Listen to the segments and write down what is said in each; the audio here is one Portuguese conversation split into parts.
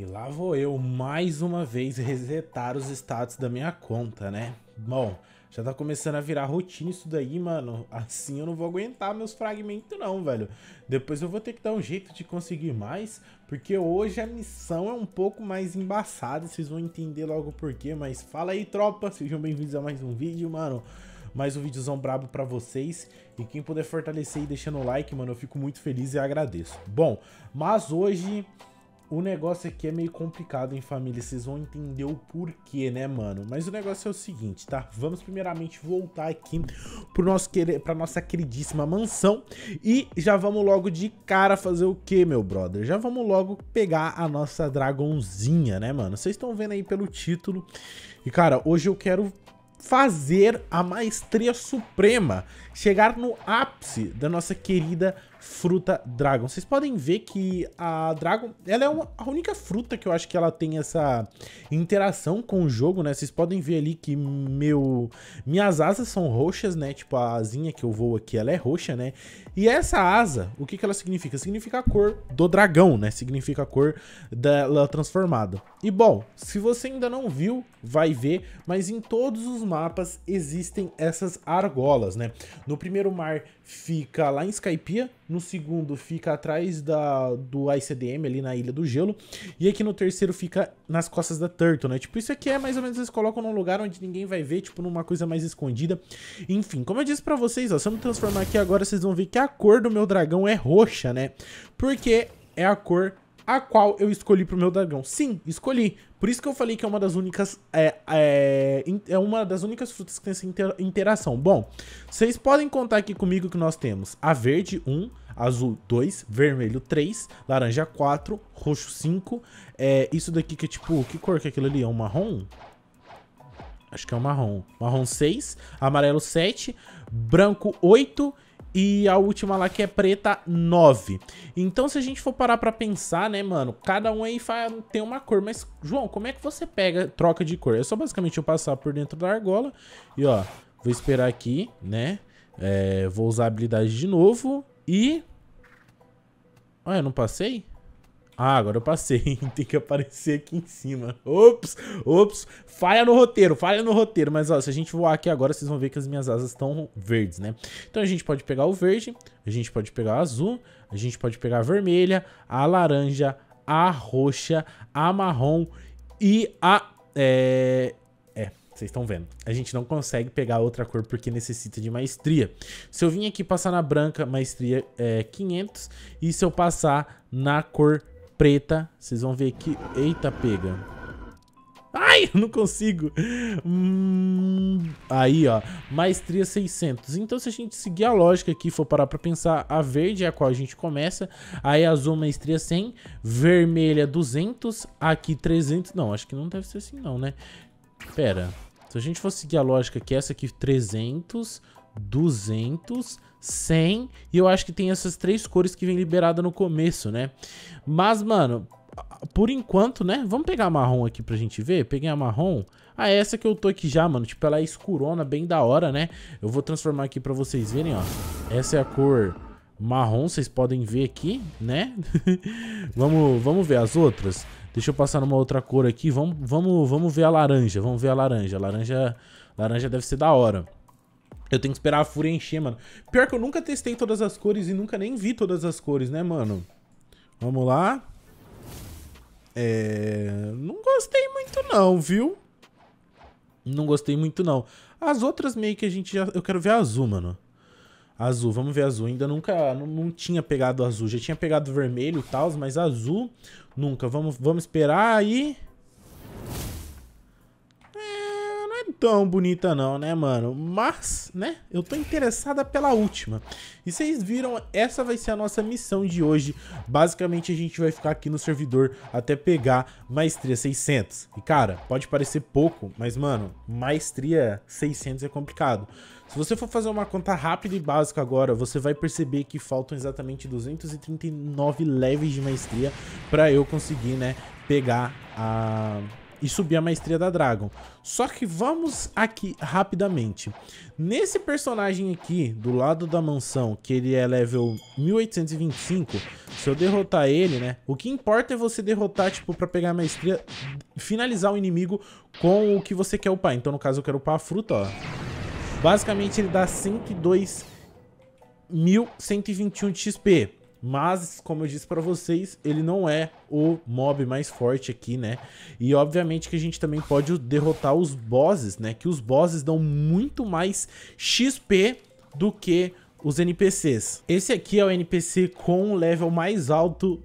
E lá vou eu mais uma vez resetar os status da minha conta, né? Bom, já tá começando a virar rotina isso daí, mano. Assim eu não vou aguentar meus fragmentos não, velho. Depois eu vou ter que dar um jeito de conseguir mais, porque hoje a missão é um pouco mais embaçada, vocês vão entender logo por quê, mas fala aí, tropa, sejam bem-vindos a mais um vídeo, mano. Mais um videozão brabo pra vocês E quem puder fortalecer e deixando o like, mano Eu fico muito feliz e agradeço Bom, mas hoje o negócio aqui é meio complicado, hein, família? Vocês vão entender o porquê, né, mano? Mas o negócio é o seguinte, tá? Vamos primeiramente voltar aqui pro nosso querer, pra nossa queridíssima mansão. E já vamos logo de cara fazer o quê, meu brother? Já vamos logo pegar a nossa dragãozinha, né, mano? Vocês estão vendo aí pelo título. E, cara, hoje eu quero fazer a maestria suprema, chegar no ápice da nossa querida fruta Dragon. Vocês podem ver que a Dragon, ela é uma, a única fruta que eu acho que ela tem essa interação com o jogo, né? Vocês podem ver ali que meu minhas asas são roxas, né? Tipo a asinha que eu vou aqui, ela é roxa, né? E essa asa, o que que ela significa? Significa a cor do dragão, né? Significa a cor dela transformada. E bom, se você ainda não viu, vai ver, mas em todos os mapas existem essas argolas, né? No primeiro mar fica lá em Skypiea, no segundo fica atrás da, do ICDM, ali na Ilha do Gelo, e aqui no terceiro fica nas costas da Turtle, né? Tipo, isso aqui é mais ou menos, eles colocam num lugar onde ninguém vai ver, tipo, numa coisa mais escondida. Enfim, como eu disse pra vocês, ó, se eu me transformar aqui agora, vocês vão ver que a cor do meu dragão é roxa, né? Porque é a cor a qual eu escolhi pro meu dragão. Sim, escolhi. Por isso que eu falei que é uma das únicas. É, é, é uma das únicas frutas que tem essa interação. Bom, vocês podem contar aqui comigo que nós temos a verde 1, um, azul 2, vermelho 3, laranja 4, roxo 5. É, isso daqui que é tipo. Que cor que é aquilo ali? É um marrom? Acho que é um marrom. Marrom 6, amarelo 7, branco 8 e a última lá que é preta, 9. Então, se a gente for parar pra pensar, né, mano, cada um aí faz, tem uma cor. Mas, João, como é que você pega, troca de cor? É só basicamente eu passar por dentro da argola e, ó, vou esperar aqui, né? É, vou usar a habilidade de novo e... Ah, eu não passei? Ah, agora eu passei. Tem que aparecer aqui em cima. Ops, ops. Falha no roteiro, falha no roteiro. Mas, ó, se a gente voar aqui agora, vocês vão ver que as minhas asas estão verdes, né? Então a gente pode pegar o verde, a gente pode pegar o azul, a gente pode pegar a vermelha, a laranja, a roxa, a marrom e a... É... é vocês estão vendo. A gente não consegue pegar outra cor porque necessita de maestria. Se eu vim aqui passar na branca, maestria é 500. E se eu passar na cor preta. Vocês vão ver aqui. Eita, pega. Ai, eu não consigo. Hum, aí, ó. Maestria 600. Então, se a gente seguir a lógica aqui, for parar pra pensar, a verde é a qual a gente começa. Aí, azul, maestria 100. Vermelha, 200. Aqui, 300. Não, acho que não deve ser assim, não, né? Pera. Se a gente for seguir a lógica aqui, é essa aqui, 300, 200... 100. E eu acho que tem essas três cores que vem liberada no começo, né? Mas, mano, por enquanto, né? Vamos pegar a marrom aqui pra gente ver. Peguei a marrom. Ah, é essa que eu tô aqui já, mano. Tipo, ela é escurona, bem da hora, né? Eu vou transformar aqui pra vocês verem, ó. Essa é a cor marrom, vocês podem ver aqui, né? vamos, vamos ver as outras. Deixa eu passar numa outra cor aqui. Vamos, vamos, vamos ver a laranja. Vamos ver a laranja. A laranja, laranja deve ser da hora. Eu tenho que esperar a fúria encher, mano. Pior que eu nunca testei todas as cores e nunca nem vi todas as cores, né, mano? Vamos lá. É... Não gostei muito não, viu? Não gostei muito não. As outras meio que a gente já... Eu quero ver azul, mano. Azul, vamos ver azul. Ainda nunca... Não, não tinha pegado azul. Já tinha pegado vermelho e tal, mas azul... Nunca. Vamos, vamos esperar aí... E... tão bonita não, né, mano? Mas, né, eu tô interessada pela última. E vocês viram, essa vai ser a nossa missão de hoje. Basicamente, a gente vai ficar aqui no servidor até pegar maestria 600. E, cara, pode parecer pouco, mas, mano, maestria 600 é complicado. Se você for fazer uma conta rápida e básica agora, você vai perceber que faltam exatamente 239 levels de maestria para eu conseguir, né, pegar a e subir a maestria da Dragon. Só que vamos aqui rapidamente. Nesse personagem aqui, do lado da mansão, que ele é level 1825, se eu derrotar ele, né? O que importa é você derrotar, tipo, pra pegar a maestria, finalizar o inimigo com o que você quer upar. Então, no caso, eu quero upar a fruta, ó. Basicamente, ele dá 102.121 de XP. Mas, como eu disse para vocês, ele não é o mob mais forte aqui, né? E obviamente que a gente também pode derrotar os bosses, né? Que os bosses dão muito mais XP do que os NPCs. Esse aqui é o NPC com o level mais alto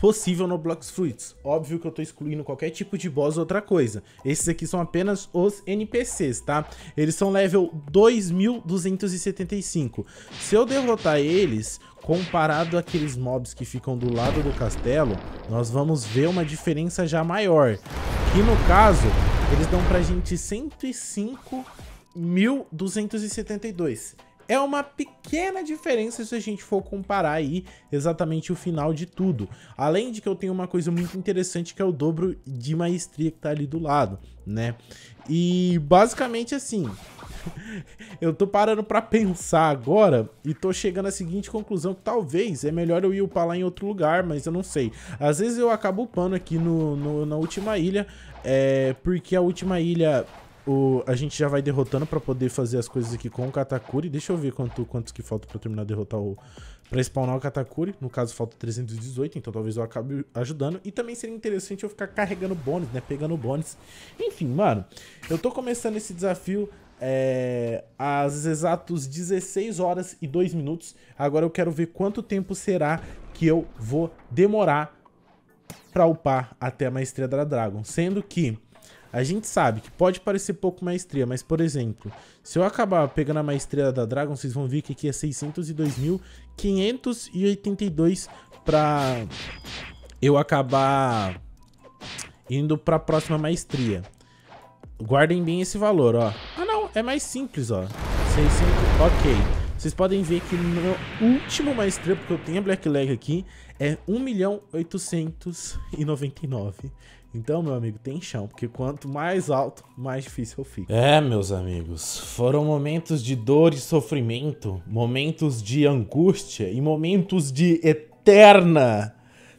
possível no Blox Fruits. Óbvio que eu tô excluindo qualquer tipo de boss ou outra coisa. Esses aqui são apenas os NPCs, tá? Eles são level 2275. Se eu derrotar eles, comparado àqueles mobs que ficam do lado do castelo, nós vamos ver uma diferença já maior. Que no caso, eles dão pra gente 105.272 é uma pequena diferença se a gente for comparar aí exatamente o final de tudo. Além de que eu tenho uma coisa muito interessante que é o dobro de maestria que tá ali do lado, né? E basicamente assim, eu tô parando para pensar agora e tô chegando à seguinte conclusão que talvez é melhor eu ir upar lá em outro lugar, mas eu não sei. Às vezes eu acabo upando aqui no, no na última ilha, é, porque a última ilha o, a gente já vai derrotando pra poder fazer as coisas aqui com o Katakuri. Deixa eu ver quanto, quantos que falta pra terminar de derrotar o... Pra spawnar o Katakuri. No caso, falta 318, então talvez eu acabe ajudando. E também seria interessante eu ficar carregando bônus, né? Pegando bônus. Enfim, mano. Eu tô começando esse desafio é, às exatos 16 horas e 2 minutos. Agora eu quero ver quanto tempo será que eu vou demorar pra upar até a Maestria da Dragon. Sendo que a gente sabe que pode parecer pouco maestria, mas, por exemplo, se eu acabar pegando a maestria da Dragon, vocês vão ver que aqui é 602.582 pra eu acabar indo pra próxima maestria. Guardem bem esse valor, ó. Ah, não, é mais simples, ó. 600, ok. Vocês podem ver que no último mais trampo que eu tenho a Blackleg aqui é 1 milhão 899. Então, meu amigo, tem chão, porque quanto mais alto, mais difícil eu fico. É, meus amigos, foram momentos de dor e sofrimento, momentos de angústia e momentos de eterna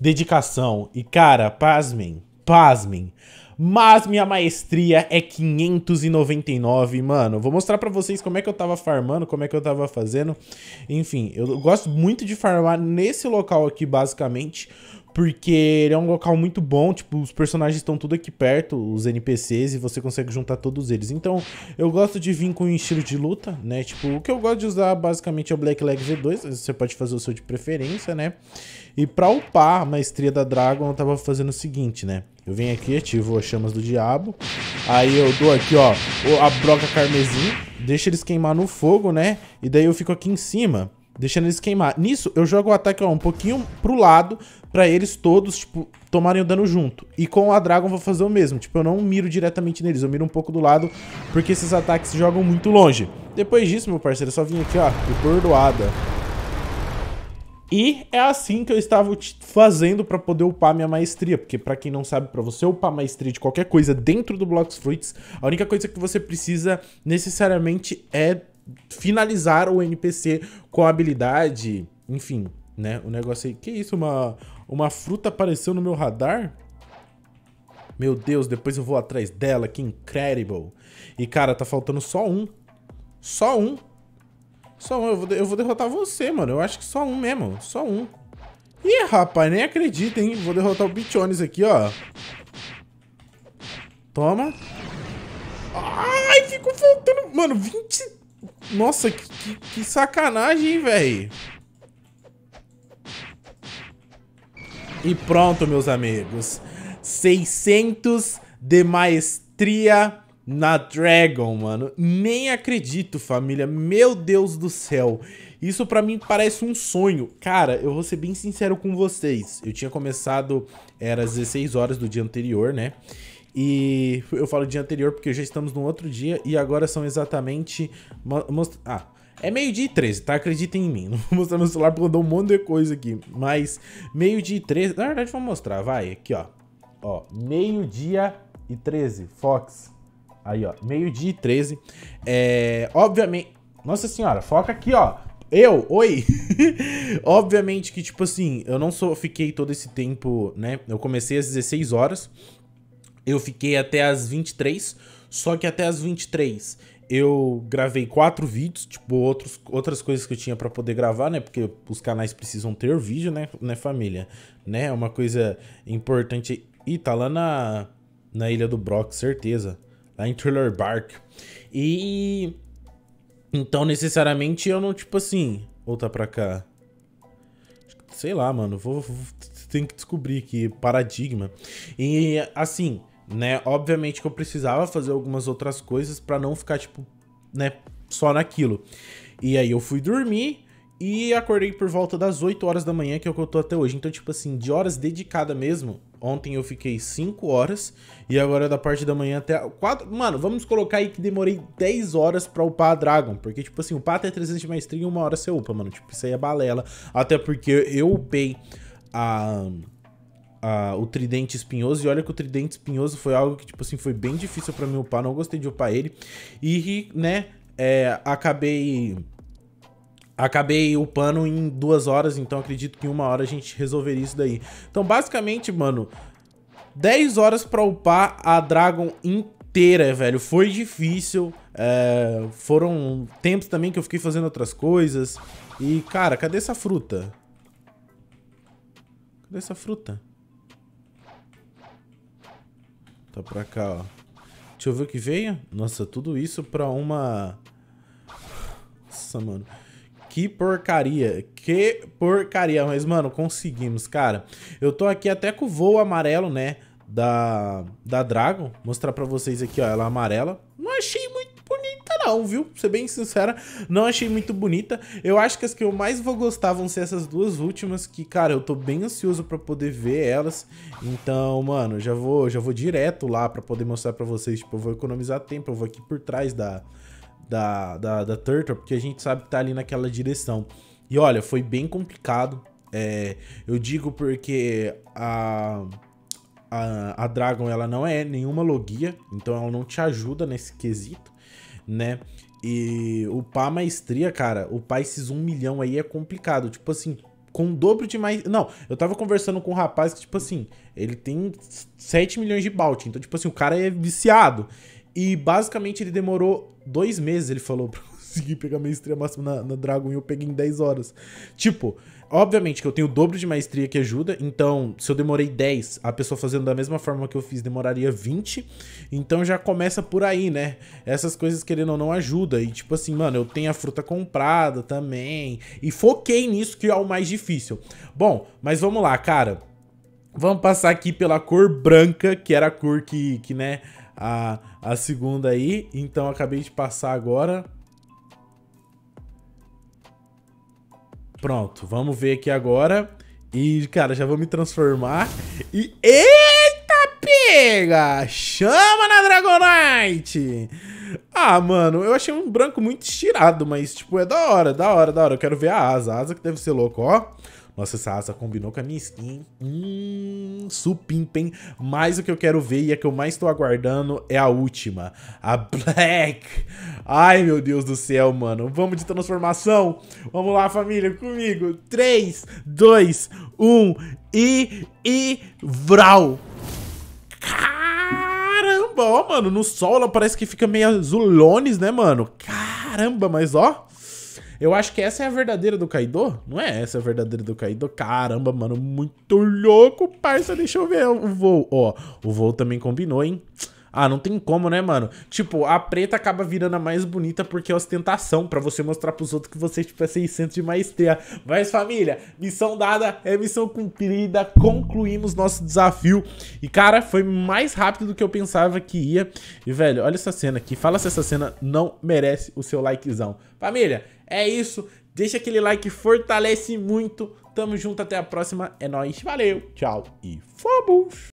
dedicação. E, cara, pasmem, pasmem. Mas minha maestria é 599, mano. Vou mostrar pra vocês como é que eu tava farmando, como é que eu tava fazendo. Enfim, eu gosto muito de farmar nesse local aqui, basicamente. Porque ele é um local muito bom, tipo, os personagens estão tudo aqui perto, os NPCs, e você consegue juntar todos eles. Então, eu gosto de vir com um estilo de luta, né? Tipo, o que eu gosto de usar basicamente é o Black Leg z 2 você pode fazer o seu de preferência, né? E pra upar a maestria da Dragon, eu tava fazendo o seguinte, né? Eu venho aqui, ativo as chamas do diabo, aí eu dou aqui, ó, a broca carmesim, deixa eles queimar no fogo, né? E daí eu fico aqui em cima. Deixando eles queimar. Nisso, eu jogo o ataque ó, um pouquinho pro lado pra eles todos, tipo, tomarem o dano junto. E com a Dragon vou fazer o mesmo. Tipo, eu não miro diretamente neles, eu miro um pouco do lado porque esses ataques jogam muito longe. Depois disso, meu parceiro, só vim aqui, ó, e bordoada. E é assim que eu estava fazendo para poder upar minha maestria, porque para quem não sabe, para você upar maestria de qualquer coisa dentro do Blox Fruits, a única coisa que você precisa necessariamente é finalizar o NPC com a habilidade, enfim, né? O negócio aí. Que isso? Uma, uma fruta apareceu no meu radar? Meu Deus, depois eu vou atrás dela, que incredible. E, cara, tá faltando só um. Só um. Só um. Eu vou, eu vou derrotar você, mano. Eu acho que só um mesmo. Só um. Ih, rapaz, nem acredita, hein? Vou derrotar o Bichones aqui, ó. Toma. Ai, ficou faltando... Mano, 23. Nossa, que, que, que sacanagem, velho. E pronto, meus amigos. 600 de maestria na Dragon, mano. Nem acredito, família. Meu Deus do céu. Isso pra mim parece um sonho. Cara, eu vou ser bem sincero com vocês. Eu tinha começado, era às 16 horas do dia anterior, né? E eu falo dia anterior porque já estamos no outro dia e agora são exatamente. Ah, é meio-dia e 13, tá? Acredita em mim. Não vou mostrar meu celular porque eu dou um monte de coisa aqui. Mas meio-dia e 13. Na verdade, vou mostrar, vai. Aqui, ó. Ó, meio-dia e 13. Fox. Aí, ó. Meio-dia e 13. É. Obviamente. Nossa senhora, foca aqui, ó. Eu, oi! Obviamente que, tipo assim, eu não sou fiquei todo esse tempo, né? Eu comecei às 16 horas. Eu fiquei até as 23, só que até as 23 eu gravei quatro vídeos, tipo, outros, outras coisas que eu tinha para poder gravar, né? Porque os canais precisam ter vídeo, né, né família? Né? É uma coisa importante. Ih, tá lá na, na Ilha do Brock, certeza. Lá em Thriller Bark. E. Então, necessariamente, eu não, tipo assim. Voltar pra cá. Sei lá, mano. Vou, vou, tem que descobrir aqui. Paradigma. E, assim né? Obviamente que eu precisava fazer algumas outras coisas para não ficar, tipo, né, só naquilo. E aí eu fui dormir e acordei por volta das 8 horas da manhã, que é o que eu tô até hoje. Então, tipo assim, de horas dedicada mesmo, ontem eu fiquei 5 horas e agora da parte da manhã até 4. Mano, vamos colocar aí que demorei 10 horas pra upar a Dragon, porque, tipo assim, upar até 300 maestria em uma hora você upa, mano. Tipo, isso aí é balela. Até porque eu upei a a, o tridente espinhoso. E olha que o tridente espinhoso foi algo que, tipo assim, foi bem difícil para mim upar. Não gostei de upar ele. E, né, é, acabei... Acabei upando em duas horas, então acredito que em uma hora a gente resolveria isso daí. Então, basicamente, mano, 10 horas pra upar a Dragon inteira, velho. Foi difícil. É, foram tempos também que eu fiquei fazendo outras coisas. E, cara, cadê essa fruta? Cadê essa fruta? Tá pra cá, ó. Deixa eu ver o que veio. Nossa, tudo isso pra uma... Nossa, mano. Que porcaria. Que porcaria. Mas, mano, conseguimos, cara. Eu tô aqui até com o voo amarelo, né? Da, da Dragon. Mostrar pra vocês aqui, ó. Ela é amarela. Não achei muito não, viu? Pra ser bem sincera, não achei muito bonita. Eu acho que as que eu mais vou gostar vão ser essas duas últimas, que, cara, eu tô bem ansioso pra poder ver elas. Então, mano, já vou, já vou direto lá pra poder mostrar pra vocês. Tipo, eu vou economizar tempo, eu vou aqui por trás da, da, da, da Turtle, porque a gente sabe que tá ali naquela direção. E olha, foi bem complicado. É, eu digo porque a, a, a Dragon ela não é nenhuma logia, então ela não te ajuda nesse quesito né? E upar maestria, cara, upar esses um milhão aí é complicado. Tipo assim, com o dobro de mais. Não, eu tava conversando com um rapaz que, tipo assim, ele tem 7 milhões de balde. Então, tipo assim, o cara é viciado. E basicamente ele demorou dois meses, ele falou, consegui pegar maestria máxima na, na Dragon e eu peguei em 10 horas. Tipo, obviamente que eu tenho o dobro de maestria que ajuda, então se eu demorei 10, a pessoa fazendo da mesma forma que eu fiz demoraria 20, então já começa por aí, né? Essas coisas querendo ou não ajuda, e tipo assim, mano, eu tenho a fruta comprada também, e foquei nisso que é o mais difícil. Bom, mas vamos lá, cara. Vamos passar aqui pela cor branca, que era a cor que, que né, a, a segunda aí. Então acabei de passar agora. Pronto, vamos ver aqui agora. E, cara, já vou me transformar. E... Eita, pega! Chama na Dragonite! Ah, mano, eu achei um branco muito estirado, mas, tipo, é da hora, da hora, da hora. Eu quero ver a asa. A asa que deve ser louco, ó. Nossa, essa asa combinou com a minha skin. Hum, supimpem. Mas o que eu quero ver e a que eu mais estou aguardando é a última. A Black. Ai, meu Deus do céu, mano. Vamos de transformação. Vamos lá, família, comigo. 3, 2, 1 e... E... Vral. Caramba, ó, mano. No sol ela parece que fica meio azulones, né, mano? Caramba, mas ó... Eu acho que essa é a verdadeira do Kaido. Não é essa a verdadeira do Kaido? Caramba, mano, muito louco, parça. Deixa eu ver o voo. Ó, o voo também combinou, hein? Ah, não tem como, né, mano? Tipo, a preta acaba virando a mais bonita porque é ostentação, para você mostrar pros outros que você, tipo, é 600 de maestria. Mas, família, missão dada é missão cumprida. Concluímos nosso desafio. E, cara, foi mais rápido do que eu pensava que ia. E, velho, olha essa cena aqui. Fala se essa cena não merece o seu likezão. Família, é isso. Deixa aquele like, fortalece muito. Tamo junto, até a próxima. É nóis, valeu, tchau e fomos!